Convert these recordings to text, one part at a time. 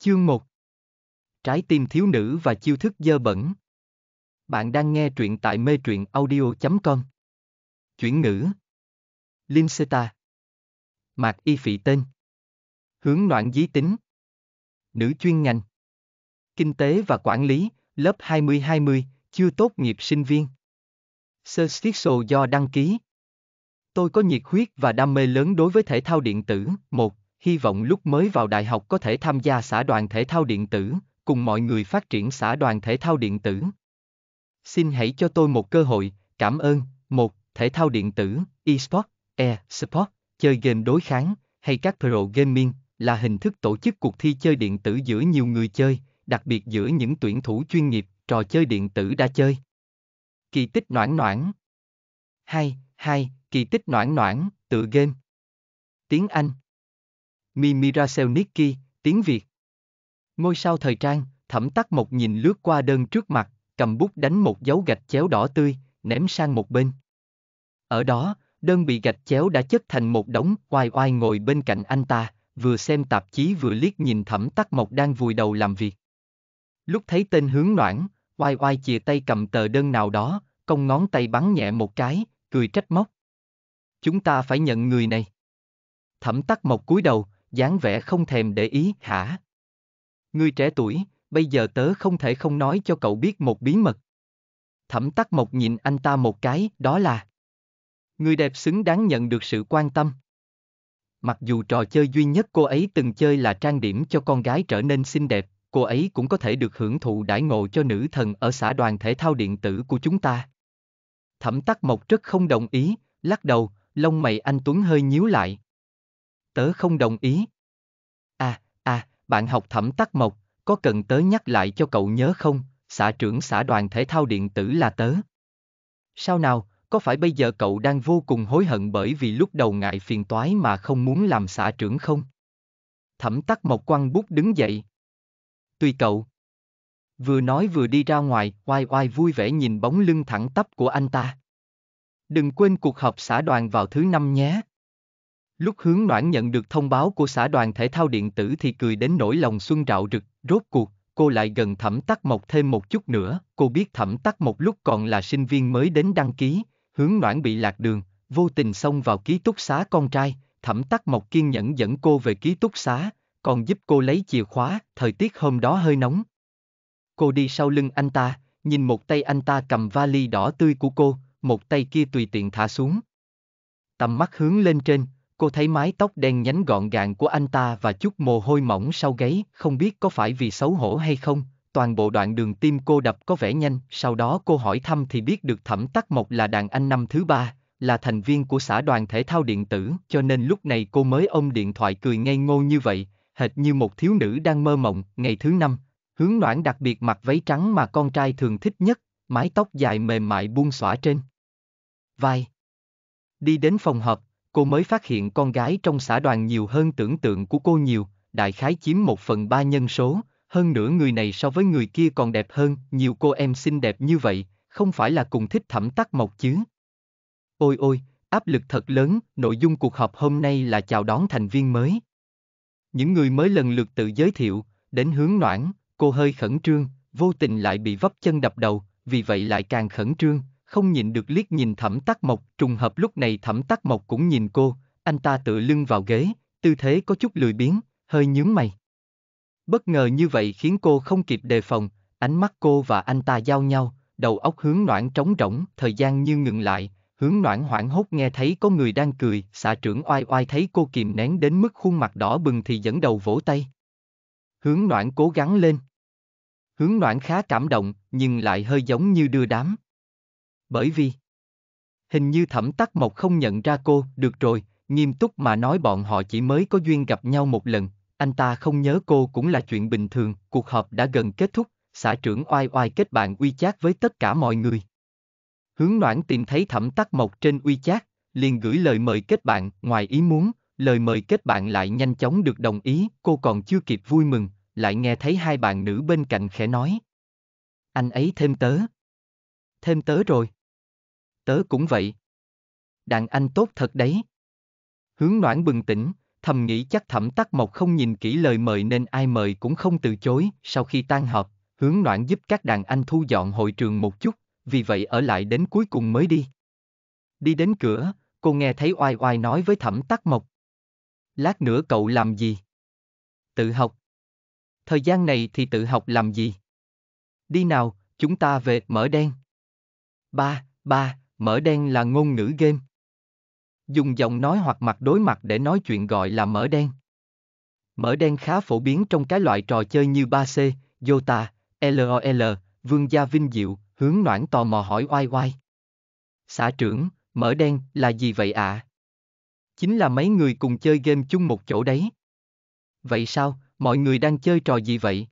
Chương 1 Trái tim thiếu nữ và chiêu thức dơ bẩn Bạn đang nghe truyện tại mê truyện audio.com Chuyển ngữ Linh Seta Mạc Y Phị Tên Hướng noạn dí tính Nữ chuyên ngành Kinh tế và quản lý, lớp 2020, chưa tốt nghiệp sinh viên Sơ Stiết do đăng ký Tôi có nhiệt huyết và đam mê lớn đối với thể thao điện tử, một hy vọng lúc mới vào đại học có thể tham gia xã đoàn thể thao điện tử, cùng mọi người phát triển xã đoàn thể thao điện tử. Xin hãy cho tôi một cơ hội, cảm ơn. Một, Thể thao điện tử, eSport, e-sport, chơi game đối kháng, hay các pro gaming, là hình thức tổ chức cuộc thi chơi điện tử giữa nhiều người chơi, đặc biệt giữa những tuyển thủ chuyên nghiệp, trò chơi điện tử đã chơi. Kỳ tích noãn noãn 2. 2. Kỳ tích noãn noãn, tựa game Tiếng Anh Mimi Mimiracel Nikki, tiếng Việt. Ngôi sao thời trang, thẩm tắc một nhìn lướt qua đơn trước mặt, cầm bút đánh một dấu gạch chéo đỏ tươi, ném sang một bên. Ở đó, đơn bị gạch chéo đã chất thành một đống, oai oai ngồi bên cạnh anh ta, vừa xem tạp chí vừa liếc nhìn thẩm tắc mộc đang vùi đầu làm việc. Lúc thấy tên hướng noãn, oai oai chìa tay cầm tờ đơn nào đó, cong ngón tay bắn nhẹ một cái, cười trách móc. Chúng ta phải nhận người này. Thẩm tắc mộc cúi đầu, dáng vẻ không thèm để ý, hả? Ngươi trẻ tuổi, bây giờ tớ không thể không nói cho cậu biết một bí mật. Thẩm tắc mộc nhìn anh ta một cái, đó là Người đẹp xứng đáng nhận được sự quan tâm. Mặc dù trò chơi duy nhất cô ấy từng chơi là trang điểm cho con gái trở nên xinh đẹp, cô ấy cũng có thể được hưởng thụ đãi ngộ cho nữ thần ở xã đoàn thể thao điện tử của chúng ta. Thẩm tắc mộc rất không đồng ý, lắc đầu, lông mày anh Tuấn hơi nhíu lại tớ không đồng ý. À, à, bạn học thẩm tắc mộc, có cần tớ nhắc lại cho cậu nhớ không, xã trưởng xã đoàn thể thao điện tử là tớ. Sao nào, có phải bây giờ cậu đang vô cùng hối hận bởi vì lúc đầu ngại phiền toái mà không muốn làm xã trưởng không? Thẩm tắc mộc quăng bút đứng dậy. Tùy cậu. Vừa nói vừa đi ra ngoài, oai oai vui vẻ nhìn bóng lưng thẳng tắp của anh ta. Đừng quên cuộc họp xã đoàn vào thứ năm nhé. Lúc hướng noãn nhận được thông báo của xã đoàn thể thao điện tử thì cười đến nỗi lòng xuân rạo rực, rốt cuộc, cô lại gần thẩm tắc mộc thêm một chút nữa, cô biết thẩm tắc Mộc lúc còn là sinh viên mới đến đăng ký, hướng noãn bị lạc đường, vô tình xông vào ký túc xá con trai, thẩm tắc mộc kiên nhẫn dẫn cô về ký túc xá, còn giúp cô lấy chìa khóa, thời tiết hôm đó hơi nóng. Cô đi sau lưng anh ta, nhìn một tay anh ta cầm vali đỏ tươi của cô, một tay kia tùy tiện thả xuống. Tầm mắt hướng lên trên, Cô thấy mái tóc đen nhánh gọn gàng của anh ta và chút mồ hôi mỏng sau gáy, không biết có phải vì xấu hổ hay không, toàn bộ đoạn đường tim cô đập có vẻ nhanh, sau đó cô hỏi thăm thì biết được Thẩm Tắc Mộc là đàn anh năm thứ ba, là thành viên của xã đoàn thể thao điện tử, cho nên lúc này cô mới ôm điện thoại cười ngây ngô như vậy, hệt như một thiếu nữ đang mơ mộng, ngày thứ năm, hướng noãn đặc biệt mặc váy trắng mà con trai thường thích nhất, mái tóc dài mềm mại buông xõa trên. Vai Đi đến phòng họp, cô mới phát hiện con gái trong xã đoàn nhiều hơn tưởng tượng của cô nhiều, đại khái chiếm một phần ba nhân số, hơn nữa người này so với người kia còn đẹp hơn, nhiều cô em xinh đẹp như vậy, không phải là cùng thích thẩm tắc mộc chứ. Ôi ôi, áp lực thật lớn, nội dung cuộc họp hôm nay là chào đón thành viên mới. Những người mới lần lượt tự giới thiệu, đến hướng noãn, cô hơi khẩn trương, vô tình lại bị vấp chân đập đầu, vì vậy lại càng khẩn trương, không nhịn được liếc nhìn thẩm tắc mộc, trùng hợp lúc này thẩm tắc mộc cũng nhìn cô, anh ta tựa lưng vào ghế, tư thế có chút lười biếng, hơi nhướng mày. Bất ngờ như vậy khiến cô không kịp đề phòng, ánh mắt cô và anh ta giao nhau, đầu óc hướng noãn trống rỗng, thời gian như ngừng lại, hướng noãn hoảng hốt nghe thấy có người đang cười, xã trưởng oai oai thấy cô kìm nén đến mức khuôn mặt đỏ bừng thì dẫn đầu vỗ tay. Hướng noãn cố gắng lên. Hướng noãn khá cảm động, nhưng lại hơi giống như đưa đám bởi vì... Hình như thẩm tắc mộc không nhận ra cô, được rồi, nghiêm túc mà nói bọn họ chỉ mới có duyên gặp nhau một lần, anh ta không nhớ cô cũng là chuyện bình thường, cuộc họp đã gần kết thúc, xã trưởng oai oai kết bạn uy chát với tất cả mọi người. Hướng noãn tìm thấy thẩm tắc mộc trên uy chát, liền gửi lời mời kết bạn, ngoài ý muốn, lời mời kết bạn lại nhanh chóng được đồng ý, cô còn chưa kịp vui mừng, lại nghe thấy hai bạn nữ bên cạnh khẽ nói. Anh ấy thêm tớ. Thêm tớ rồi tớ cũng vậy. Đàn anh tốt thật đấy. Hướng noãn bừng tỉnh, thầm nghĩ chắc thẩm tắc mộc không nhìn kỹ lời mời nên ai mời cũng không từ chối. Sau khi tan họp, hướng noãn giúp các đàn anh thu dọn hội trường một chút, vì vậy ở lại đến cuối cùng mới đi. Đi đến cửa, cô nghe thấy oai oai nói với thẩm tắc mộc. Lát nữa cậu làm gì? Tự học. Thời gian này thì tự học làm gì? Đi nào, chúng ta về mở đen. Ba, ba, Mở đen là ngôn ngữ game. Dùng giọng nói hoặc mặt đối mặt để nói chuyện gọi là mở đen. Mở đen khá phổ biến trong cái loại trò chơi như 3C, Dota, LOL, Vương gia vinh diệu, hướng noãn tò mò hỏi oai oai. Xã trưởng, mở đen là gì vậy ạ? À? Chính là mấy người cùng chơi game chung một chỗ đấy. Vậy sao, mọi người đang chơi trò gì vậy?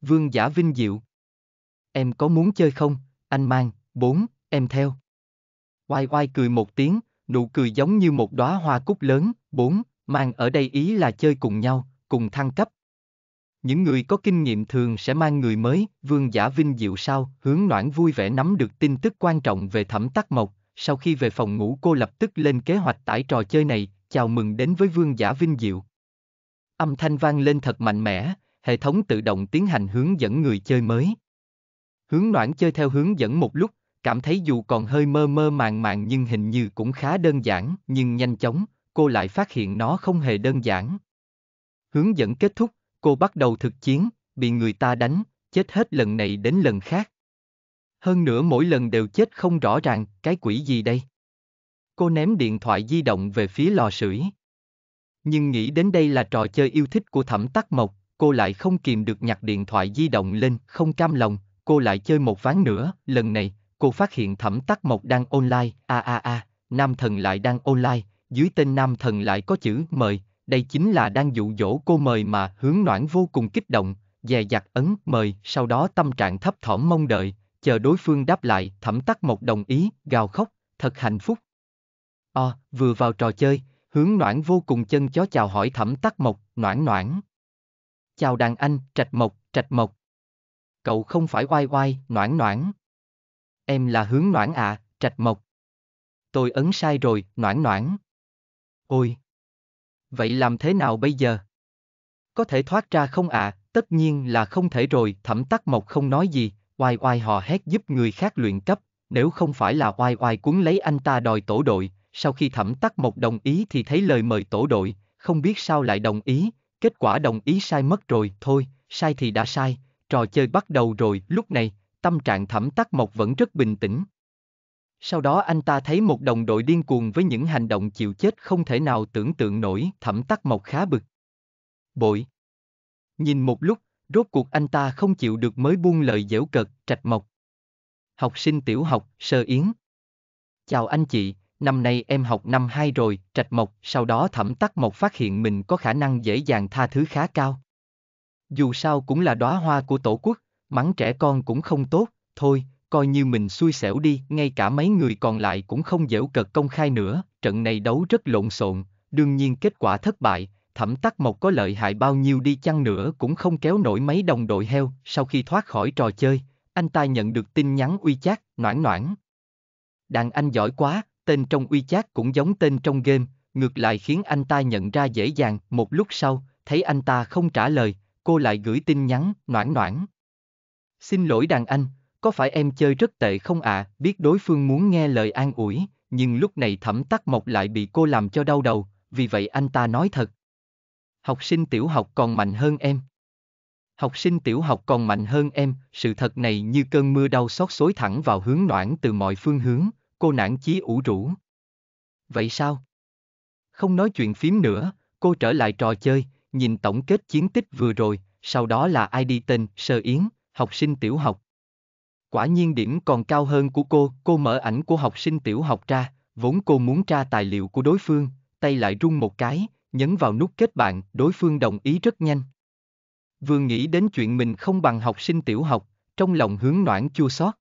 Vương giả vinh diệu. Em có muốn chơi không? Anh mang, bốn, em theo. Oai oai cười một tiếng, nụ cười giống như một đóa hoa cúc lớn, bốn, mang ở đây ý là chơi cùng nhau, cùng thăng cấp. Những người có kinh nghiệm thường sẽ mang người mới, vương giả vinh diệu sao, hướng noãn vui vẻ nắm được tin tức quan trọng về thẩm tắc mộc, sau khi về phòng ngủ cô lập tức lên kế hoạch tải trò chơi này, chào mừng đến với vương giả vinh diệu. Âm thanh vang lên thật mạnh mẽ, hệ thống tự động tiến hành hướng dẫn người chơi mới. Hướng noãn chơi theo hướng dẫn một lúc, cảm thấy dù còn hơi mơ mơ màng màng nhưng hình như cũng khá đơn giản, nhưng nhanh chóng, cô lại phát hiện nó không hề đơn giản. Hướng dẫn kết thúc, cô bắt đầu thực chiến, bị người ta đánh, chết hết lần này đến lần khác. Hơn nữa mỗi lần đều chết không rõ ràng, cái quỷ gì đây? Cô ném điện thoại di động về phía lò sưởi. Nhưng nghĩ đến đây là trò chơi yêu thích của thẩm tắc mộc, cô lại không kìm được nhặt điện thoại di động lên, không cam lòng, cô lại chơi một ván nữa, lần này, cô phát hiện thẩm tắc mộc đang online, a a a, nam thần lại đang online, dưới tên nam thần lại có chữ mời, đây chính là đang dụ dỗ cô mời mà hướng noãn vô cùng kích động, dè dặt ấn mời, sau đó tâm trạng thấp thỏm mong đợi, chờ đối phương đáp lại, thẩm tắc mộc đồng ý, gào khóc, thật hạnh phúc. O, à, vừa vào trò chơi, hướng noãn vô cùng chân chó chào hỏi thẩm tắc mộc, noãn noãn. Chào đàn anh, trạch mộc, trạch mộc. Cậu không phải oai oai, noãn noãn. Em là hướng noãn ạ, à, trạch mộc. Tôi ấn sai rồi, noãn noãn. Ôi! Vậy làm thế nào bây giờ? Có thể thoát ra không ạ, à? tất nhiên là không thể rồi, thẩm tắc mộc không nói gì, oai oai họ hét giúp người khác luyện cấp, nếu không phải là oai oai cuốn lấy anh ta đòi tổ đội, sau khi thẩm tắc mộc đồng ý thì thấy lời mời tổ đội, không biết sao lại đồng ý, kết quả đồng ý sai mất rồi, thôi, sai thì đã sai, trò chơi bắt đầu rồi, lúc này, tâm trạng thẩm tắc mộc vẫn rất bình tĩnh. Sau đó anh ta thấy một đồng đội điên cuồng với những hành động chịu chết không thể nào tưởng tượng nổi, thẩm tắc mộc khá bực. Bội. Nhìn một lúc, rốt cuộc anh ta không chịu được mới buông lời dễu cợt, trạch mộc. Học sinh tiểu học, sơ yến. Chào anh chị, năm nay em học năm 2 rồi, trạch mộc, sau đó thẩm tắc mộc phát hiện mình có khả năng dễ dàng tha thứ khá cao. Dù sao cũng là đóa hoa của tổ quốc, mắng trẻ con cũng không tốt, thôi, coi như mình xui xẻo đi, ngay cả mấy người còn lại cũng không dễu cợt công khai nữa, trận này đấu rất lộn xộn, đương nhiên kết quả thất bại, thẩm tắc mộc có lợi hại bao nhiêu đi chăng nữa cũng không kéo nổi mấy đồng đội heo, sau khi thoát khỏi trò chơi, anh ta nhận được tin nhắn uy chát, noãn noãn. Đàn anh giỏi quá, tên trong uy chát cũng giống tên trong game, ngược lại khiến anh ta nhận ra dễ dàng, một lúc sau, thấy anh ta không trả lời, cô lại gửi tin nhắn, noãn noãn. Xin lỗi đàn anh, có phải em chơi rất tệ không ạ? À? Biết đối phương muốn nghe lời an ủi, nhưng lúc này thẩm tắc mộc lại bị cô làm cho đau đầu, vì vậy anh ta nói thật. Học sinh tiểu học còn mạnh hơn em. Học sinh tiểu học còn mạnh hơn em, sự thật này như cơn mưa đau xót xối thẳng vào hướng noãn từ mọi phương hướng, cô nản chí ủ rũ. Vậy sao? Không nói chuyện phím nữa, cô trở lại trò chơi, nhìn tổng kết chiến tích vừa rồi, sau đó là ID tên Sơ Yến, học sinh tiểu học. Quả nhiên điểm còn cao hơn của cô, cô mở ảnh của học sinh tiểu học ra, vốn cô muốn tra tài liệu của đối phương, tay lại rung một cái, nhấn vào nút kết bạn, đối phương đồng ý rất nhanh. Vừa nghĩ đến chuyện mình không bằng học sinh tiểu học, trong lòng hướng noãn chua xót.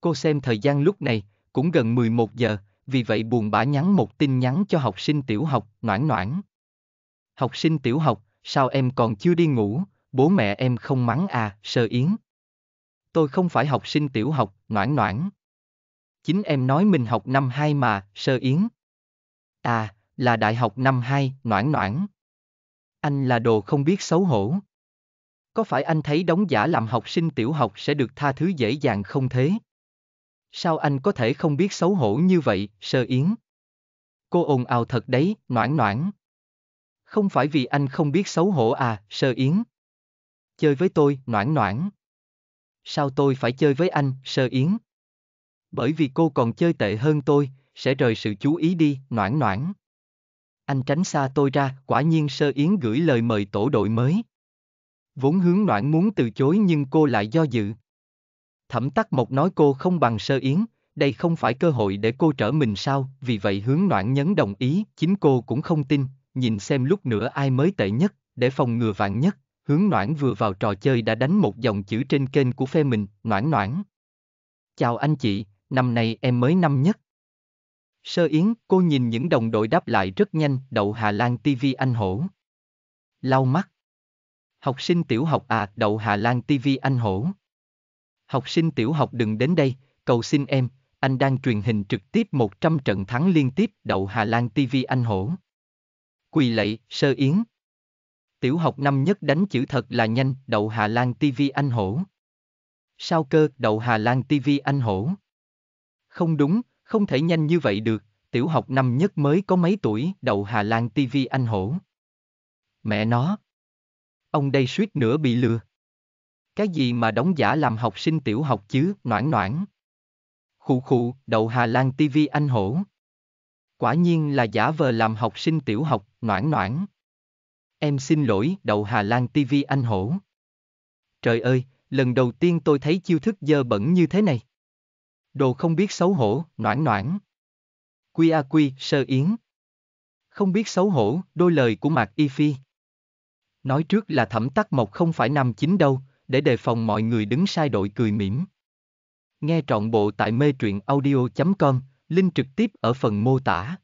Cô xem thời gian lúc này, cũng gần 11 giờ, vì vậy buồn bã nhắn một tin nhắn cho học sinh tiểu học, noãn noãn. Học sinh tiểu học, sao em còn chưa đi ngủ, Bố mẹ em không mắng à, sơ yến. Tôi không phải học sinh tiểu học, noãn noãn. Chính em nói mình học năm 2 mà, sơ yến. À, là đại học năm 2, noãn noãn. Anh là đồ không biết xấu hổ. Có phải anh thấy đóng giả làm học sinh tiểu học sẽ được tha thứ dễ dàng không thế? Sao anh có thể không biết xấu hổ như vậy, sơ yến? Cô ồn ào thật đấy, noãn noãn. Không phải vì anh không biết xấu hổ à, sơ yến chơi với tôi, noãn noãn. Sao tôi phải chơi với anh, sơ yến? Bởi vì cô còn chơi tệ hơn tôi, sẽ rời sự chú ý đi, noãn noãn. Anh tránh xa tôi ra, quả nhiên sơ yến gửi lời mời tổ đội mới. Vốn hướng noãn muốn từ chối nhưng cô lại do dự. Thẩm tắc mộc nói cô không bằng sơ yến, đây không phải cơ hội để cô trở mình sao, vì vậy hướng noãn nhấn đồng ý, chính cô cũng không tin, nhìn xem lúc nữa ai mới tệ nhất, để phòng ngừa vạn nhất. Hướng Noãn vừa vào trò chơi đã đánh một dòng chữ trên kênh của phe mình, Noãn Noãn. Chào anh chị, năm nay em mới năm nhất. Sơ Yến, cô nhìn những đồng đội đáp lại rất nhanh, đậu Hà Lan TV anh hổ. Lau mắt. Học sinh tiểu học à, đậu Hà Lan TV anh hổ. Học sinh tiểu học đừng đến đây, cầu xin em, anh đang truyền hình trực tiếp 100 trận thắng liên tiếp đậu Hà Lan TV anh hổ. Quỳ lạy, Sơ Yến, Tiểu học năm nhất đánh chữ thật là nhanh, đậu Hà Lan TV anh hổ. Sao cơ, đậu Hà Lan TV anh hổ? Không đúng, không thể nhanh như vậy được, tiểu học năm nhất mới có mấy tuổi, đậu Hà Lan TV anh hổ. Mẹ nó. Ông đây suýt nữa bị lừa. Cái gì mà đóng giả làm học sinh tiểu học chứ, noãn noãn. Khụ khụ, đậu Hà Lan TV anh hổ. Quả nhiên là giả vờ làm học sinh tiểu học, noãn noãn. Em xin lỗi, đậu Hà Lan TV anh hổ. Trời ơi, lần đầu tiên tôi thấy chiêu thức dơ bẩn như thế này. Đồ không biết xấu hổ, noãn noãn. Quy a quy, sơ yến. Không biết xấu hổ, đôi lời của Mạc Y Phi. Nói trước là thẩm tắc mộc không phải nam chính đâu, để đề phòng mọi người đứng sai đội cười mỉm. Nghe trọn bộ tại mê truyện audio.com, link trực tiếp ở phần mô tả.